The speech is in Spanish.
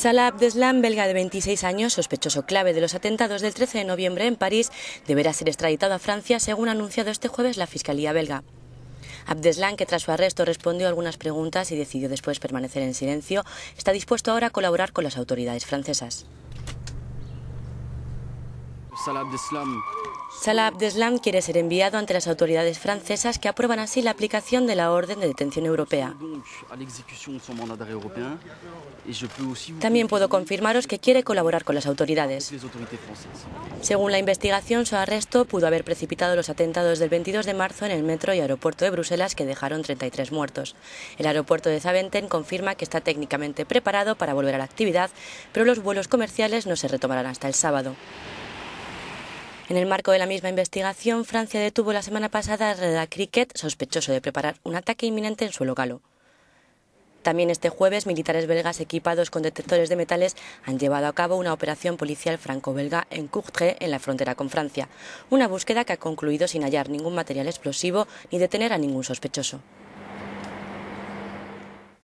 Salah Abdeslam, belga de 26 años, sospechoso clave de los atentados del 13 de noviembre en París, deberá ser extraditado a Francia, según ha anunciado este jueves la Fiscalía belga. Abdeslam, que tras su arresto respondió algunas preguntas y decidió después permanecer en silencio, está dispuesto ahora a colaborar con las autoridades francesas. Salah Abdeslam quiere ser enviado ante las autoridades francesas que aprueban así la aplicación de la orden de detención europea. También puedo confirmaros que quiere colaborar con las autoridades. Según la investigación, su arresto pudo haber precipitado los atentados del 22 de marzo en el metro y aeropuerto de Bruselas que dejaron 33 muertos. El aeropuerto de Zaventem confirma que está técnicamente preparado para volver a la actividad, pero los vuelos comerciales no se retomarán hasta el sábado. En el marco de la misma investigación, Francia detuvo la semana pasada a Reda sospechoso de preparar un ataque inminente en suelo galo. También este jueves, militares belgas equipados con detectores de metales han llevado a cabo una operación policial franco-belga en Courtrai, en la frontera con Francia. Una búsqueda que ha concluido sin hallar ningún material explosivo ni detener a ningún sospechoso.